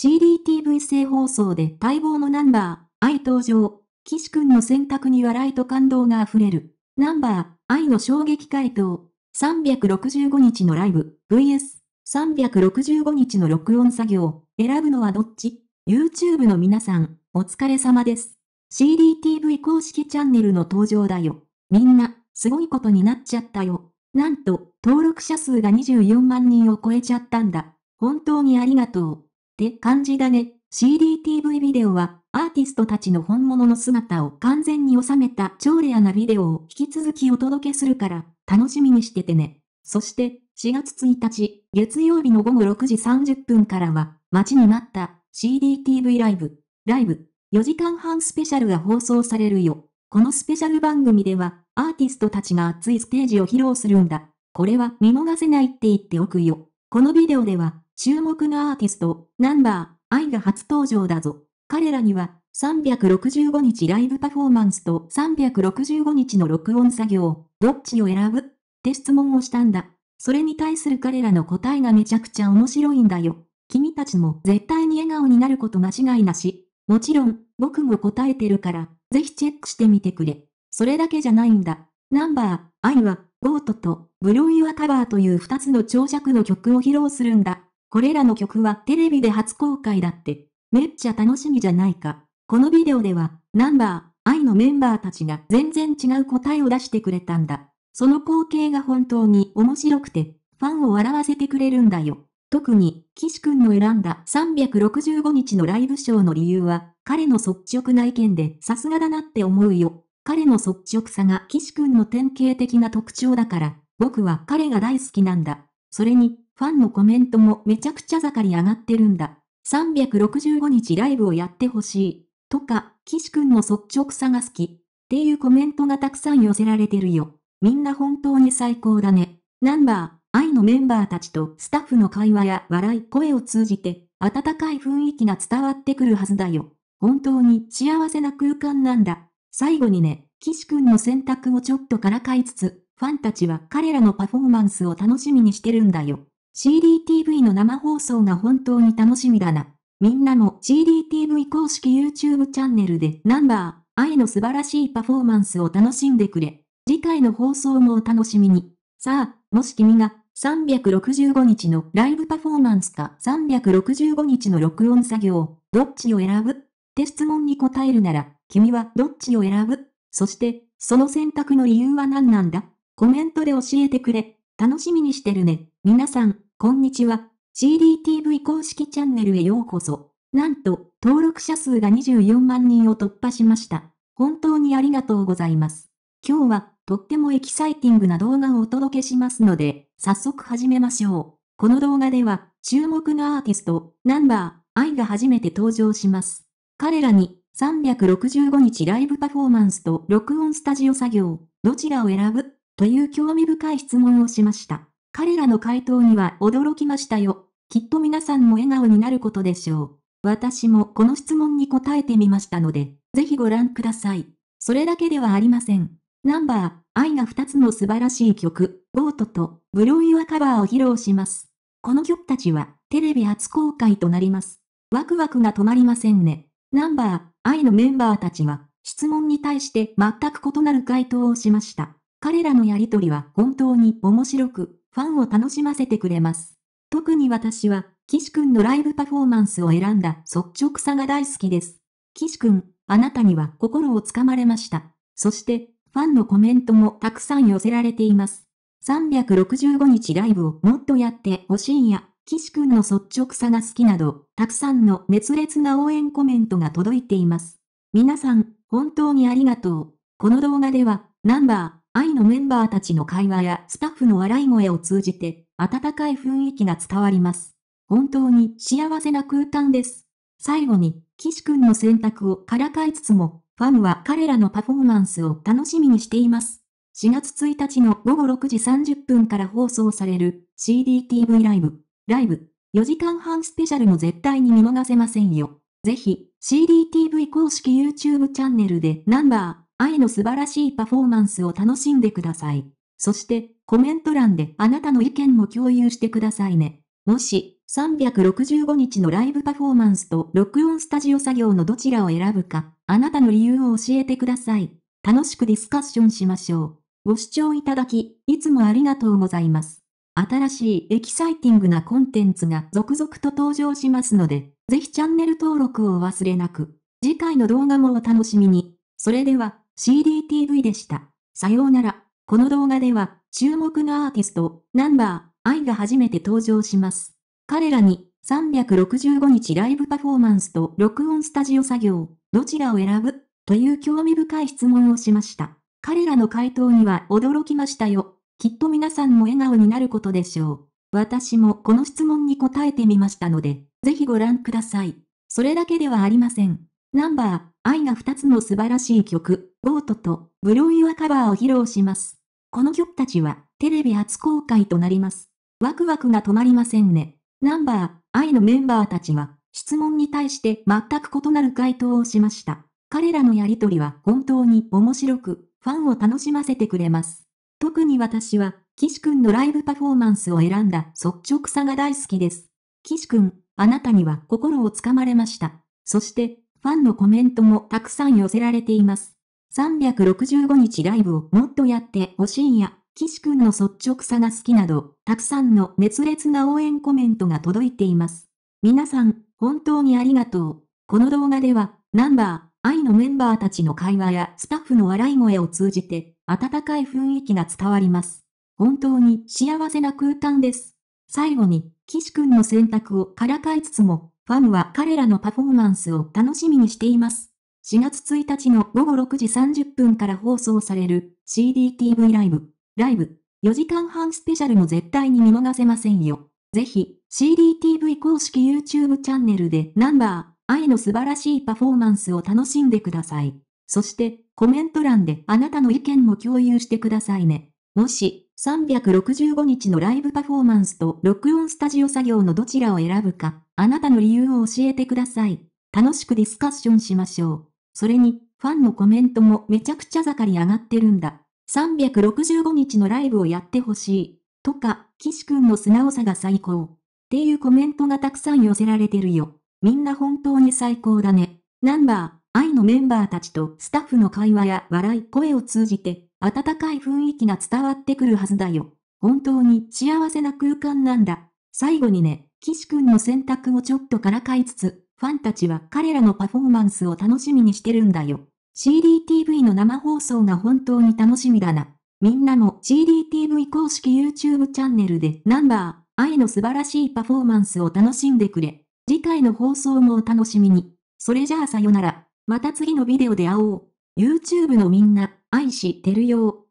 CDTV 生放送で待望のナンバー、愛登場。岸くんの選択に笑いと感動が溢れる。ナンバー、愛の衝撃回答。365日のライブ、VS。365日の録音作業。選ぶのはどっち ?YouTube の皆さん、お疲れ様です。CDTV 公式チャンネルの登場だよ。みんな、すごいことになっちゃったよ。なんと、登録者数が24万人を超えちゃったんだ。本当にありがとう。って感じだね。CDTV ビデオは、アーティストたちの本物の姿を完全に収めた超レアなビデオを引き続きお届けするから、楽しみにしててね。そして、4月1日、月曜日の午後6時30分からは、待ちに待った CDTV ライブ、ライブ、4時間半スペシャルが放送されるよ。このスペシャル番組では、アーティストたちが熱いステージを披露するんだ。これは見逃せないって言っておくよ。このビデオでは、注目のアーティスト、ナンバー、愛が初登場だぞ。彼らには、365日ライブパフォーマンスと365日の録音作業、どっちを選ぶって質問をしたんだ。それに対する彼らの答えがめちゃくちゃ面白いんだよ。君たちも絶対に笑顔になること間違いなし。もちろん、僕も答えてるから、ぜひチェックしてみてくれ。それだけじゃないんだ。ナンバー、愛は、ゴートと、ブロイはカバーという2つの長尺の曲を披露するんだ。これらの曲はテレビで初公開だって。めっちゃ楽しみじゃないか。このビデオでは、ナンバー、愛のメンバーたちが全然違う答えを出してくれたんだ。その光景が本当に面白くて、ファンを笑わせてくれるんだよ。特に、岸くんの選んだ365日のライブショーの理由は、彼の率直な意見でさすがだなって思うよ。彼の率直さが岸くんの典型的な特徴だから、僕は彼が大好きなんだ。それに、ファンのコメントもめちゃくちゃ盛り上がってるんだ。365日ライブをやってほしい。とか、岸くんの率直さが好き。っていうコメントがたくさん寄せられてるよ。みんな本当に最高だね。ナンバー、愛のメンバーたちとスタッフの会話や笑い声を通じて、温かい雰囲気が伝わってくるはずだよ。本当に幸せな空間なんだ。最後にね、岸くんの選択をちょっとからかいつつ、ファンたちは彼らのパフォーマンスを楽しみにしてるんだよ。CDTV の生放送が本当に楽しみだな。みんなも CDTV 公式 YouTube チャンネルでナンバー、愛の素晴らしいパフォーマンスを楽しんでくれ。次回の放送もお楽しみに。さあ、もし君が365日のライブパフォーマンスか365日の録音作業、どっちを選ぶって質問に答えるなら、君はどっちを選ぶそして、その選択の理由は何なんだコメントで教えてくれ。楽しみにしてるね。皆さん。こんにちは。CDTV 公式チャンネルへようこそ。なんと、登録者数が24万人を突破しました。本当にありがとうございます。今日は、とってもエキサイティングな動画をお届けしますので、早速始めましょう。この動画では、注目のアーティスト、ナンバー、愛が初めて登場します。彼らに、365日ライブパフォーマンスと録音スタジオ作業、どちらを選ぶという興味深い質問をしました。彼らの回答には驚きましたよ。きっと皆さんも笑顔になることでしょう。私もこの質問に答えてみましたので、ぜひご覧ください。それだけではありません。ナンバー、愛が2つの素晴らしい曲、ボートと、ブロイはカバーを披露します。この曲たちは、テレビ初公開となります。ワクワクが止まりませんね。ナンバー、愛のメンバーたちは、質問に対して全く異なる回答をしました。彼らのやりとりは本当に面白く、ファンを楽しませてくれます。特に私は、岸くんのライブパフォーマンスを選んだ率直さが大好きです。岸くん、あなたには心をつかまれました。そして、ファンのコメントもたくさん寄せられています。365日ライブをもっとやってほしいや、岸くんの率直さが好きなど、たくさんの熱烈な応援コメントが届いています。皆さん、本当にありがとう。この動画では、ナンバー、愛のメンバーたちの会話やスタッフの笑い声を通じて、温かい雰囲気が伝わります。本当に幸せな空間です。最後に、岸くんの選択をからかいつつも、ファンは彼らのパフォーマンスを楽しみにしています。4月1日の午後6時30分から放送される CDTV ライブ、ライブ、4時間半スペシャルも絶対に見逃せませんよ。ぜひ、CDTV 公式 YouTube チャンネルでナンバー、愛の素晴らしいパフォーマンスを楽しんでください。そして、コメント欄であなたの意見も共有してくださいね。もし、365日のライブパフォーマンスと録音スタジオ作業のどちらを選ぶか、あなたの理由を教えてください。楽しくディスカッションしましょう。ご視聴いただき、いつもありがとうございます。新しいエキサイティングなコンテンツが続々と登場しますので、ぜひチャンネル登録をお忘れなく。次回の動画もお楽しみに。それでは。CDTV でした。さようなら。この動画では、注目のアーティスト、ナンバー、愛が初めて登場します。彼らに、365日ライブパフォーマンスと録音スタジオ作業、どちらを選ぶという興味深い質問をしました。彼らの回答には驚きましたよ。きっと皆さんも笑顔になることでしょう。私もこの質問に答えてみましたので、ぜひご覧ください。それだけではありません。ナンバー、愛が2つの素晴らしい曲、ゴートと、ブロイはカバーを披露します。この曲たちは、テレビ初公開となります。ワクワクが止まりませんね。ナンバー、愛のメンバーたちは、質問に対して全く異なる回答をしました。彼らのやりとりは本当に面白く、ファンを楽しませてくれます。特に私は、岸くんのライブパフォーマンスを選んだ率直さが大好きです。岸くん、あなたには心をつかまれました。そして、ファンのコメントもたくさん寄せられています。365日ライブをもっとやってほしいや、岸くんの率直さが好きなど、たくさんの熱烈な応援コメントが届いています。皆さん、本当にありがとう。この動画では、ナンバー、愛のメンバーたちの会話やスタッフの笑い声を通じて、温かい雰囲気が伝わります。本当に幸せな空間です。最後に、岸くんの選択をからかいつつも、ファンは彼らのパフォーマンスを楽しみにしています。4月1日の午後6時30分から放送される CDTV ライブ、ライブ、4時間半スペシャルも絶対に見逃せませんよ。ぜひ、CDTV 公式 YouTube チャンネルでナンバー、愛の素晴らしいパフォーマンスを楽しんでください。そして、コメント欄であなたの意見も共有してくださいね。もし、365日のライブパフォーマンスと録音スタジオ作業のどちらを選ぶか、あなたの理由を教えてください。楽しくディスカッションしましょう。それに、ファンのコメントもめちゃくちゃ盛り上がってるんだ。365日のライブをやってほしい。とか、岸くんの素直さが最高。っていうコメントがたくさん寄せられてるよ。みんな本当に最高だね。ナンバー、愛のメンバーたちとスタッフの会話や笑い声を通じて、温かい雰囲気が伝わってくるはずだよ。本当に幸せな空間なんだ。最後にね、岸くんの選択をちょっとからかいつつ、ファンたちは彼らのパフォーマンスを楽しみにしてるんだよ。CDTV の生放送が本当に楽しみだな。みんなも CDTV 公式 YouTube チャンネルでナンバー、愛の素晴らしいパフォーマンスを楽しんでくれ。次回の放送もお楽しみに。それじゃあさよなら。また次のビデオで会おう。YouTube のみんな。愛してるよ